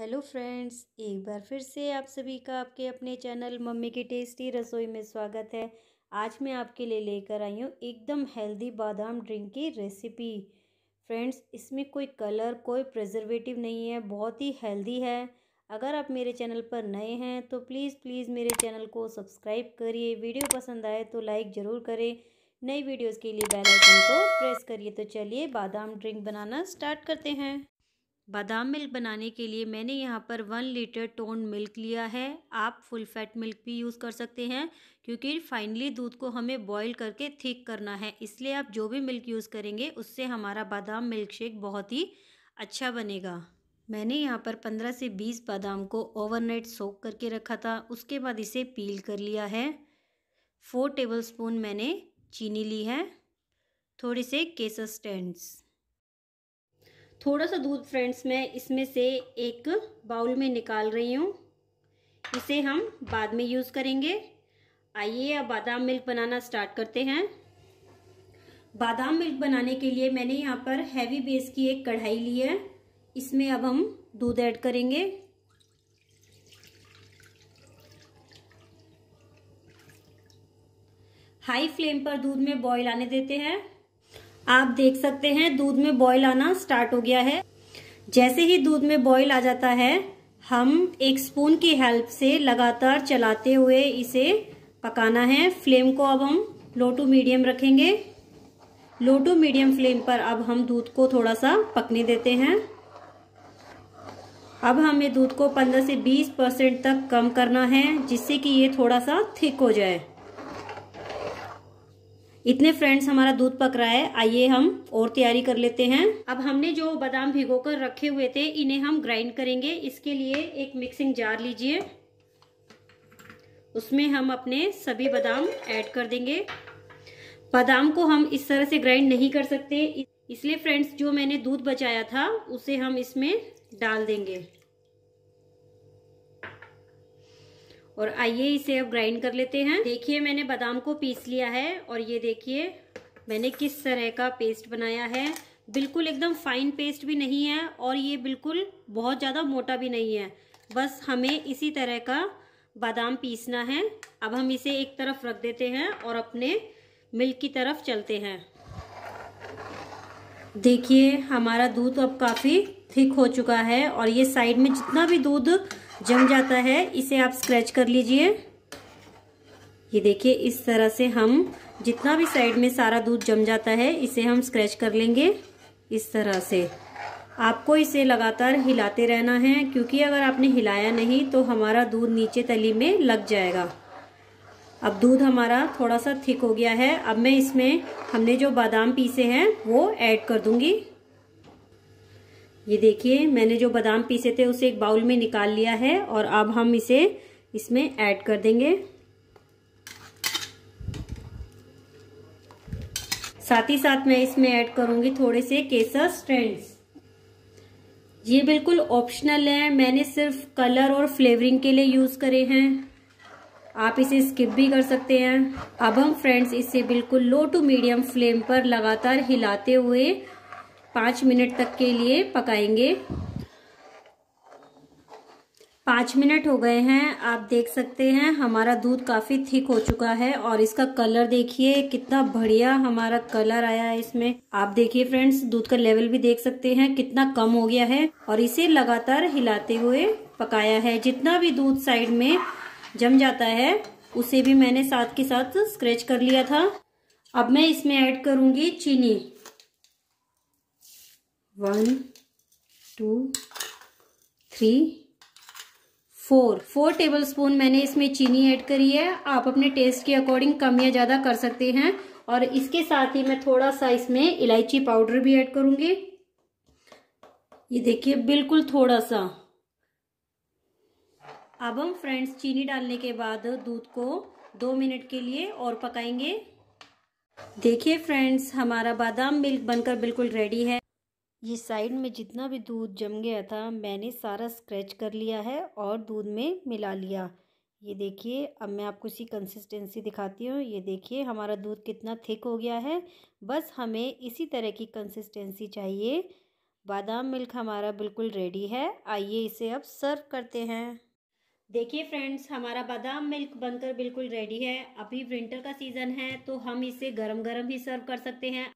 hello friends एक बार फिर से आप सभी का आपके अपने चैनल मम्मी की टेस्टी रसोई में स्वागत है आज मैं आपके लिए लेकर आई हूँ एकदम हेल्दी बादाम ड्रिंक की रेसिपी फ्रेंड्स इसमें कोई कलर कोई प्रिजर्वेटिव नहीं है बहुत ही हेल्दी है अगर आप मेरे चैनल पर नए हैं तो प्लीज़ प्लीज़ मेरे चैनल को सब्सक्राइब करिए वीडियो पसंद आए तो लाइक ज़रूर करें नई वीडियोज़ के लिए बेलाइकन को प्रेस करिए तो चलिए बादाम ड्रिंक बनाना स्टार्ट करते हैं बादाम मिल्क बनाने के लिए मैंने यहाँ पर वन लीटर टोन मिल्क लिया है आप फुल फैट मिल्क भी यूज़ कर सकते हैं क्योंकि फाइनली दूध को हमें बॉईल करके थिक करना है इसलिए आप जो भी मिल्क यूज़ करेंगे उससे हमारा बादाम मिल्क शेक बहुत ही अच्छा बनेगा मैंने यहाँ पर पंद्रह से बीस बादाम को ओवरनाइट सोक करके रखा था उसके बाद इसे पील कर लिया है फ़ोर टेबल मैंने चीनी ली है थोड़े से केसर स्टैंड्स थोड़ा सा दूध फ्रेंड्स मैं इसमें से एक बाउल में निकाल रही हूँ इसे हम बाद में यूज़ करेंगे आइए अब बादाम मिल्क बनाना स्टार्ट करते हैं बादाम मिल्क बनाने के लिए मैंने यहाँ पर हैवी बेस की एक कढ़ाई ली है इसमें अब हम दूध ऐड करेंगे हाई फ्लेम पर दूध में बॉईल आने देते हैं आप देख सकते हैं दूध में बॉईल आना स्टार्ट हो गया है जैसे ही दूध में बॉईल आ जाता है हम एक स्पून की हेल्प से लगातार चलाते हुए इसे पकाना है फ्लेम को अब हम लो टू मीडियम रखेंगे लो टू मीडियम फ्लेम पर अब हम दूध को थोड़ा सा पकने देते हैं अब हमें दूध को 15 से 20 परसेंट तक कम करना है जिससे कि ये थोड़ा सा थिक हो जाए इतने फ्रेंड्स हमारा दूध पक रहा है आइए हम और तैयारी कर लेते हैं अब हमने जो बादाम भिगो कर रखे हुए थे इन्हें हम ग्राइंड करेंगे इसके लिए एक मिक्सिंग जार लीजिए उसमें हम अपने सभी बादाम ऐड कर देंगे बादाम को हम इस तरह से ग्राइंड नहीं कर सकते इसलिए फ्रेंड्स जो मैंने दूध बचाया था उसे हम इसमें डाल देंगे और आइए इसे अब ग्राइंड कर लेते हैं देखिए मैंने बादाम को पीस लिया है और ये देखिए मैंने किस तरह का पेस्ट बनाया है बिल्कुल एकदम फाइन पेस्ट भी नहीं है और ये बिल्कुल बहुत ज़्यादा मोटा भी नहीं है बस हमें इसी तरह का बादाम पीसना है अब हम इसे एक तरफ रख देते हैं और अपने मिल्क की तरफ चलते हैं देखिए हमारा दूध अब काफ़ी थिक हो चुका है और ये साइड में जितना भी दूध जम जाता है इसे आप स्क्रैच कर लीजिए ये देखिए इस तरह से हम जितना भी साइड में सारा दूध जम जाता है इसे हम स्क्रैच कर लेंगे इस तरह से आपको इसे लगातार हिलाते रहना है क्योंकि अगर आपने हिलाया नहीं तो हमारा दूध नीचे तली में लग जाएगा अब दूध हमारा थोड़ा सा थिक हो गया है अब मैं इसमें हमने जो बादाम पीसे हैं वो ऐड कर दूंगी ये देखिए मैंने जो बादाम पीसे थे उसे एक बाउल में निकाल लिया है और अब हम इसे इसमें ऐड कर देंगे साथ ही साथ मैं इसमें ऐड करूंगी थोड़े से केसर स्ट्रेंड्स ये बिल्कुल ऑप्शनल है मैंने सिर्फ कलर और फ्लेवरिंग के लिए यूज़ करे हैं आप इसे स्किप भी कर सकते हैं अब हम फ्रेंड्स इसे बिल्कुल लो टू मीडियम फ्लेम पर लगातार हिलाते हुए पाँच मिनट तक के लिए पकाएंगे पाँच मिनट हो गए हैं आप देख सकते हैं हमारा दूध काफ़ी थिक हो चुका है और इसका कलर देखिए कितना बढ़िया हमारा कलर आया है इसमें आप देखिए फ्रेंड्स दूध का लेवल भी देख सकते हैं कितना कम हो गया है और इसे लगातार हिलाते हुए पकाया है जितना भी दूध साइड में जम जाता है उसे भी मैंने साथ के साथ स्क्रेच कर लिया था अब मैं इसमें ऐड करूंगी चीनी one two three four four tablespoon मैंने इसमें चीनी ऐड करी है आप अपने टेस्ट के अकॉर्डिंग कम या ज़्यादा कर सकते हैं और इसके साथ ही मैं थोड़ा सा इसमें इलायची पाउडर भी ऐड करूँगी ये देखिए बिल्कुल थोड़ा सा अब हम फ्रेंड्स चीनी डालने के बाद दूध को दो मिनट के लिए और पकाएंगे देखिए फ्रेंड्स हमारा बादाम मिल्क बनकर बिल्कुल रेडी है ये साइड में जितना भी दूध जम गया था मैंने सारा स्क्रैच कर लिया है और दूध में मिला लिया ये देखिए अब मैं आपको इसी कंसिस्टेंसी दिखाती हूँ ये देखिए हमारा दूध कितना थिक हो गया है बस हमें इसी तरह की कंसिस्टेंसी चाहिए बादाम मिल्क हमारा बिल्कुल रेडी है आइए इसे अब सर्व करते हैं देखिए फ्रेंड्स हमारा बादाम मिल्क बनकर बिल्कुल रेडी है अभी विंटर का सीज़न है तो हम इसे गरम गरम ही सर्व कर सकते हैं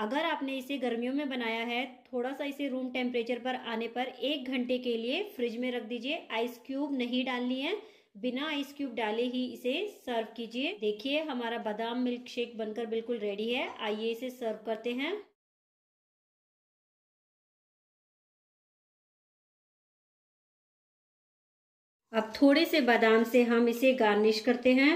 अगर आपने इसे गर्मियों में बनाया है थोड़ा सा इसे रूम टेम्परेचर पर आने पर एक घंटे के लिए फ्रिज में रख दीजिए आइस क्यूब नहीं डालनी है बिना आइस क्यूब डाले ही इसे सर्व कीजिए देखिए हमारा बादाम मिल्क शेक बनकर बिल्कुल रेडी है आइए इसे सर्व करते हैं अब थोड़े से बादाम से हम इसे गार्निश करते हैं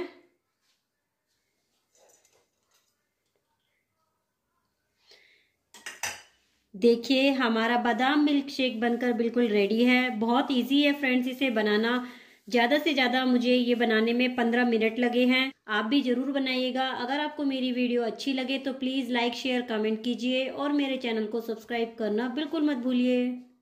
देखिए हमारा बादाम मिल्क शेक बनकर बिल्कुल रेडी है बहुत इजी है फ्रेंड्स इसे बनाना ज़्यादा से ज़्यादा मुझे ये बनाने में पंद्रह मिनट लगे हैं आप भी ज़रूर बनाइएगा अगर आपको मेरी वीडियो अच्छी लगे तो प्लीज़ लाइक शेयर कमेंट कीजिए और मेरे चैनल को सब्सक्राइब करना बिल्कुल मत भूलिए